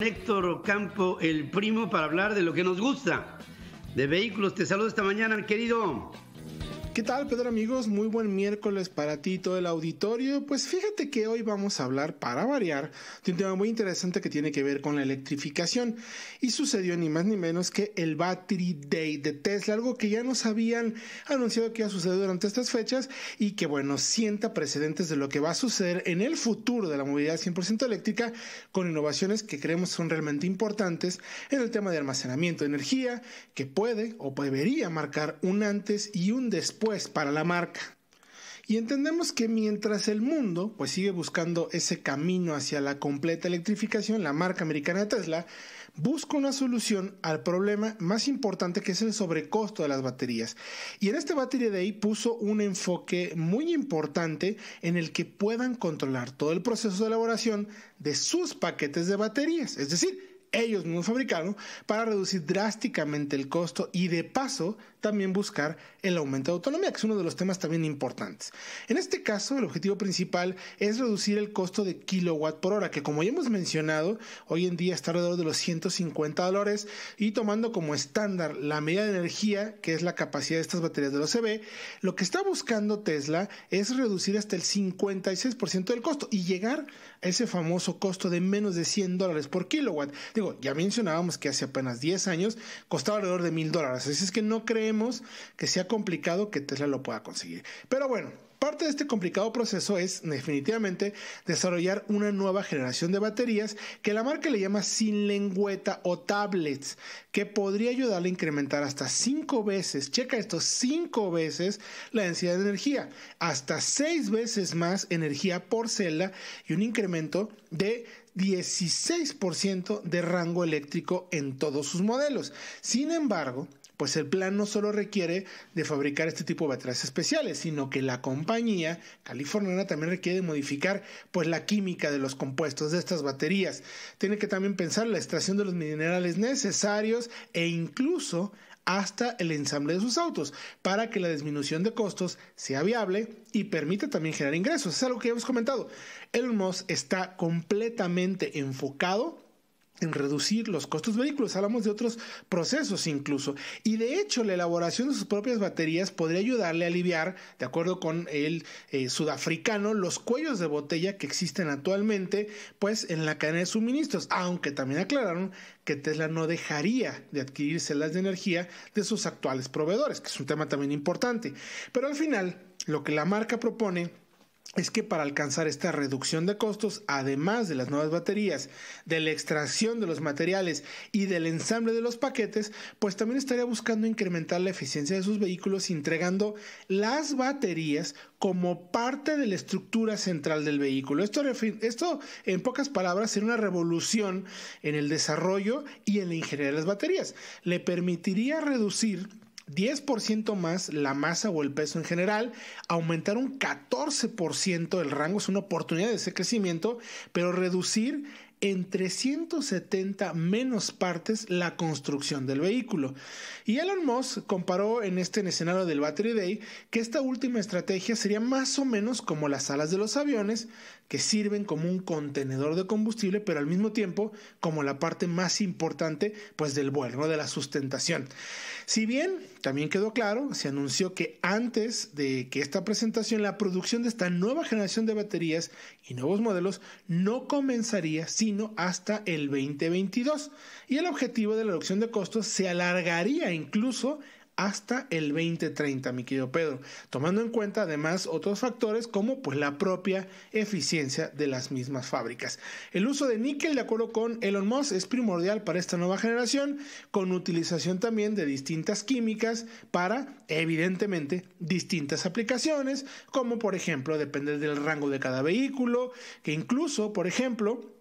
Héctor Campo, el primo, para hablar de lo que nos gusta, de vehículos. Te saludo esta mañana, querido. ¿Qué tal, Pedro amigos? Muy buen miércoles para ti y todo el auditorio. Pues fíjate que hoy vamos a hablar, para variar, de un tema muy interesante que tiene que ver con la electrificación. Y sucedió ni más ni menos que el Battery Day de Tesla, algo que ya nos habían anunciado que iba a suceder durante estas fechas y que, bueno, sienta precedentes de lo que va a suceder en el futuro de la movilidad 100% eléctrica con innovaciones que creemos son realmente importantes en el tema de almacenamiento de energía, que puede o debería marcar un antes y un después pues para la marca. Y entendemos que mientras el mundo pues sigue buscando ese camino hacia la completa electrificación, la marca americana Tesla busca una solución al problema más importante que es el sobrecosto de las baterías. Y en este Battery Day puso un enfoque muy importante en el que puedan controlar todo el proceso de elaboración de sus paquetes de baterías, es decir, ellos mismos fabricaron para reducir drásticamente el costo y de paso también buscar el aumento de autonomía, que es uno de los temas también importantes. En este caso, el objetivo principal es reducir el costo de kilowatt por hora, que como ya hemos mencionado, hoy en día está alrededor de los 150 dólares y tomando como estándar la medida de energía, que es la capacidad de estas baterías de los CB, e lo que está buscando Tesla es reducir hasta el 56% del costo y llegar ese famoso costo de menos de 100 dólares por kilowatt. Digo, ya mencionábamos que hace apenas 10 años costaba alrededor de 1000 dólares, así es que no creemos que sea complicado que Tesla lo pueda conseguir. Pero bueno, Parte de este complicado proceso es, definitivamente, desarrollar una nueva generación de baterías que la marca le llama sin lengüeta o tablets, que podría ayudarle a incrementar hasta 5 veces, checa esto, cinco veces la densidad de energía, hasta seis veces más energía por celda y un incremento de 16% de rango eléctrico en todos sus modelos. Sin embargo, pues el plan no solo requiere de fabricar este tipo de baterías especiales, sino que la compañía californiana también requiere de modificar pues la química de los compuestos de estas baterías. Tiene que también pensar la extracción de los minerales necesarios e incluso hasta el ensamble de sus autos para que la disminución de costos sea viable y permita también generar ingresos. Es algo que ya hemos comentado. El MOS está completamente enfocado en reducir los costos de vehículos, hablamos de otros procesos incluso. Y de hecho, la elaboración de sus propias baterías podría ayudarle a aliviar, de acuerdo con el eh, sudafricano, los cuellos de botella que existen actualmente, pues en la cadena de suministros, aunque también aclararon que Tesla no dejaría de adquirir las de energía de sus actuales proveedores, que es un tema también importante. Pero al final, lo que la marca propone es que para alcanzar esta reducción de costos, además de las nuevas baterías, de la extracción de los materiales y del ensamble de los paquetes, pues también estaría buscando incrementar la eficiencia de sus vehículos entregando las baterías como parte de la estructura central del vehículo. Esto, esto en pocas palabras, sería una revolución en el desarrollo y en la ingeniería de las baterías. Le permitiría reducir 10% más la masa o el peso en general, aumentar un 14% el rango es una oportunidad de ese crecimiento, pero reducir en 370 menos partes la construcción del vehículo. Y Elon Musk comparó en este escenario del Battery Day que esta última estrategia sería más o menos como las alas de los aviones, que sirven como un contenedor de combustible, pero al mismo tiempo como la parte más importante pues del vuelo, de la sustentación. Si bien también quedó claro, se anunció que antes de que esta presentación la producción de esta nueva generación de baterías y nuevos modelos no comenzaría sin hasta el 2022 y el objetivo de la reducción de costos se alargaría incluso hasta el 2030, mi querido Pedro, tomando en cuenta además otros factores como pues la propia eficiencia de las mismas fábricas. El uso de níquel, de acuerdo con Elon Musk, es primordial para esta nueva generación, con utilización también de distintas químicas para, evidentemente, distintas aplicaciones, como por ejemplo depende del rango de cada vehículo, que incluso, por ejemplo,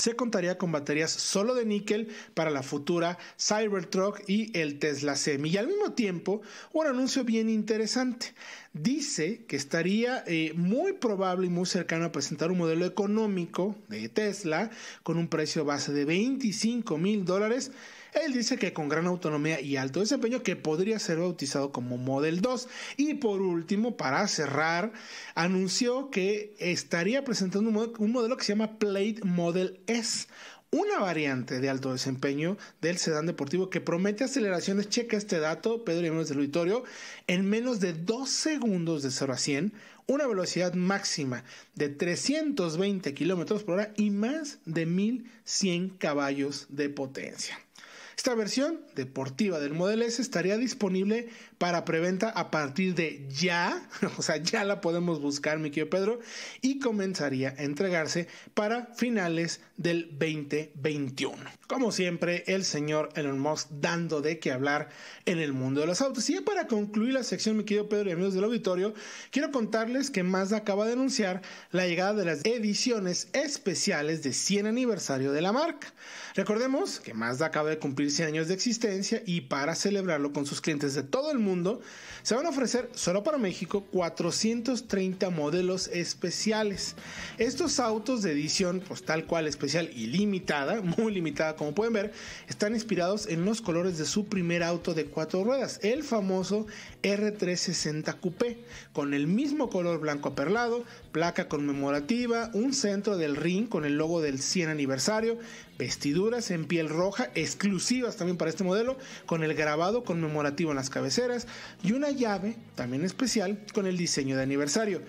se contaría con baterías solo de níquel para la futura Cybertruck y el Tesla Semi. Y al mismo tiempo, un anuncio bien interesante. Dice que estaría eh, muy probable y muy cercano a presentar un modelo económico de Tesla con un precio base de 25 mil dólares él dice que con gran autonomía y alto desempeño que podría ser bautizado como Model 2. Y por último, para cerrar, anunció que estaría presentando un modelo que se llama Plate Model S, una variante de alto desempeño del sedán deportivo que promete aceleraciones, checa este dato, Pedro y del auditorio, en menos de 2 segundos de 0 a 100, una velocidad máxima de 320 kilómetros por hora y más de 1100 caballos de potencia. Esta versión deportiva del Model S estaría disponible para preventa a partir de ya, o sea, ya la podemos buscar, mi querido Pedro, y comenzaría a entregarse para finales del 2021. Como siempre, el señor Elon Musk dando de qué hablar en el mundo de los autos. Y ya para concluir la sección, mi querido Pedro y amigos del auditorio, quiero contarles que Mazda acaba de anunciar la llegada de las ediciones especiales de 100 aniversario de la marca. Recordemos que Mazda acaba de cumplir años de existencia y para celebrarlo con sus clientes de todo el mundo, se van a ofrecer solo para México 430 modelos especiales. Estos autos de edición, pues tal cual especial y limitada, muy limitada como pueden ver, están inspirados en los colores de su primer auto de cuatro ruedas, el famoso R360 Coupé, con el mismo color blanco aperlado, placa conmemorativa, un centro del ring con el logo del 100 aniversario, vestiduras en piel roja exclusivas también para este modelo, con el grabado conmemorativo en las cabeceras y una llave también especial con el diseño de aniversario.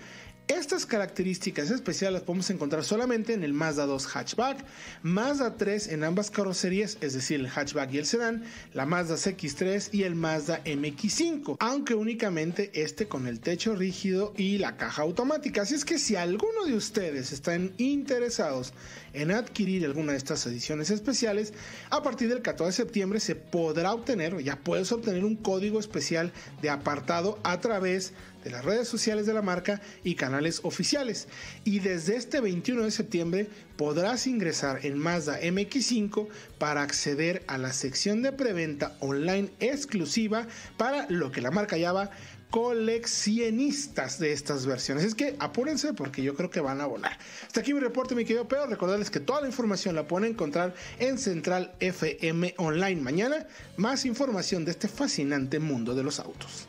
Estas características especiales las podemos encontrar solamente en el Mazda 2 hatchback, Mazda 3 en ambas carrocerías, es decir, el hatchback y el sedán, la Mazda x 3 y el Mazda MX5, aunque únicamente este con el techo rígido y la caja automática. Así es que si alguno de ustedes está interesados en adquirir alguna de estas ediciones especiales, a partir del 14 de septiembre se podrá obtener ya puedes obtener un código especial de apartado a través de de las redes sociales de la marca y canales oficiales. Y desde este 21 de septiembre podrás ingresar en Mazda MX5 para acceder a la sección de preventa online exclusiva para lo que la marca llama coleccionistas de estas versiones. Es que apúrense porque yo creo que van a volar. Hasta aquí mi reporte, mi querido Pedro. Recordarles que toda la información la pueden encontrar en Central FM Online. Mañana, más información de este fascinante mundo de los autos.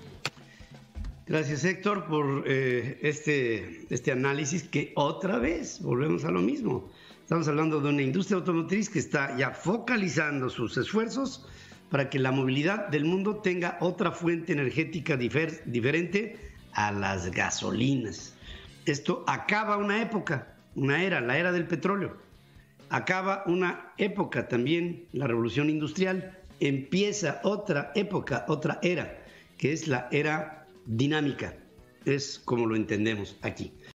Gracias Héctor por eh, este, este análisis que otra vez volvemos a lo mismo. Estamos hablando de una industria automotriz que está ya focalizando sus esfuerzos para que la movilidad del mundo tenga otra fuente energética diferente a las gasolinas. Esto acaba una época, una era, la era del petróleo. Acaba una época también, la revolución industrial. Empieza otra época, otra era, que es la era dinámica. Es como lo entendemos aquí.